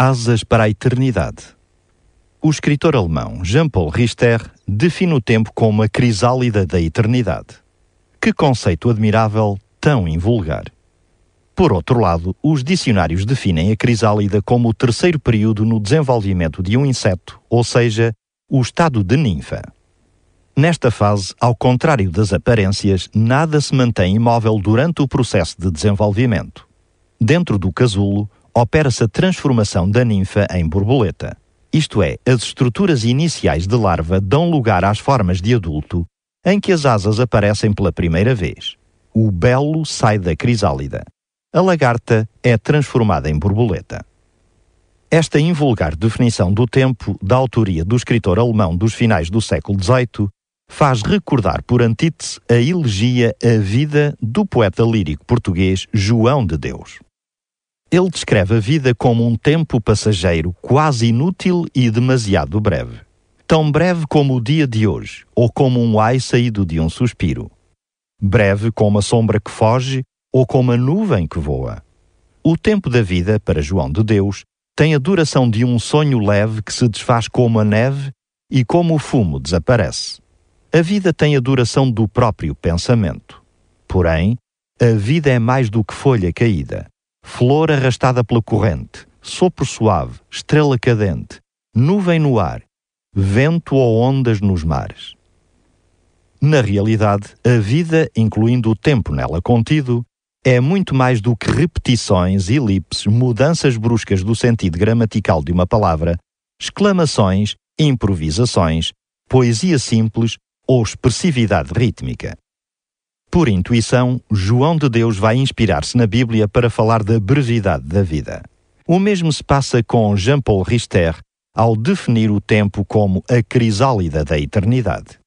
Asas para a Eternidade. O escritor alemão Jean-Paul Richter define o tempo como a crisálida da eternidade. Que conceito admirável, tão invulgar. Por outro lado, os dicionários definem a crisálida como o terceiro período no desenvolvimento de um inseto, ou seja, o estado de ninfa. Nesta fase, ao contrário das aparências, nada se mantém imóvel durante o processo de desenvolvimento. Dentro do casulo, opera-se a transformação da ninfa em borboleta. Isto é, as estruturas iniciais de larva dão lugar às formas de adulto, em que as asas aparecem pela primeira vez. O belo sai da crisálida. A lagarta é transformada em borboleta. Esta invulgar definição do tempo, da autoria do escritor alemão dos finais do século XVIII, faz recordar por antítese a elegia à vida do poeta lírico português João de Deus. Ele descreve a vida como um tempo passageiro, quase inútil e demasiado breve. Tão breve como o dia de hoje, ou como um ai saído de um suspiro. Breve como a sombra que foge, ou como a nuvem que voa. O tempo da vida, para João de Deus, tem a duração de um sonho leve que se desfaz como a neve e como o fumo desaparece. A vida tem a duração do próprio pensamento. Porém, a vida é mais do que folha caída flor arrastada pela corrente, sopro suave, estrela cadente, nuvem no ar, vento ou ondas nos mares. Na realidade, a vida, incluindo o tempo nela contido, é muito mais do que repetições, elipses, mudanças bruscas do sentido gramatical de uma palavra, exclamações, improvisações, poesia simples ou expressividade rítmica. Por intuição, João de Deus vai inspirar-se na Bíblia para falar da brevidade da vida. O mesmo se passa com Jean-Paul Richter ao definir o tempo como a crisálida da eternidade.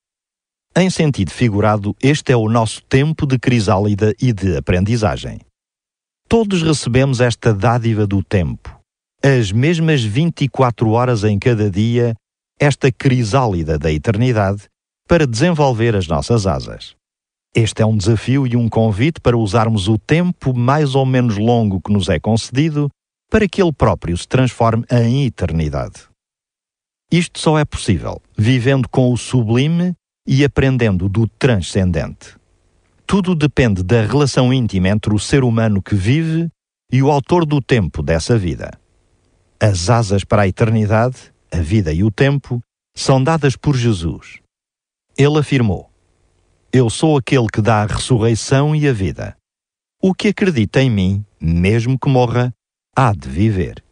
Em sentido figurado, este é o nosso tempo de crisálida e de aprendizagem. Todos recebemos esta dádiva do tempo. As mesmas 24 horas em cada dia, esta crisálida da eternidade, para desenvolver as nossas asas. Este é um desafio e um convite para usarmos o tempo mais ou menos longo que nos é concedido para que ele próprio se transforme em eternidade. Isto só é possível vivendo com o sublime e aprendendo do transcendente. Tudo depende da relação íntima entre o ser humano que vive e o autor do tempo dessa vida. As asas para a eternidade, a vida e o tempo, são dadas por Jesus. Ele afirmou: eu sou aquele que dá a ressurreição e a vida. O que acredita em mim, mesmo que morra, há de viver.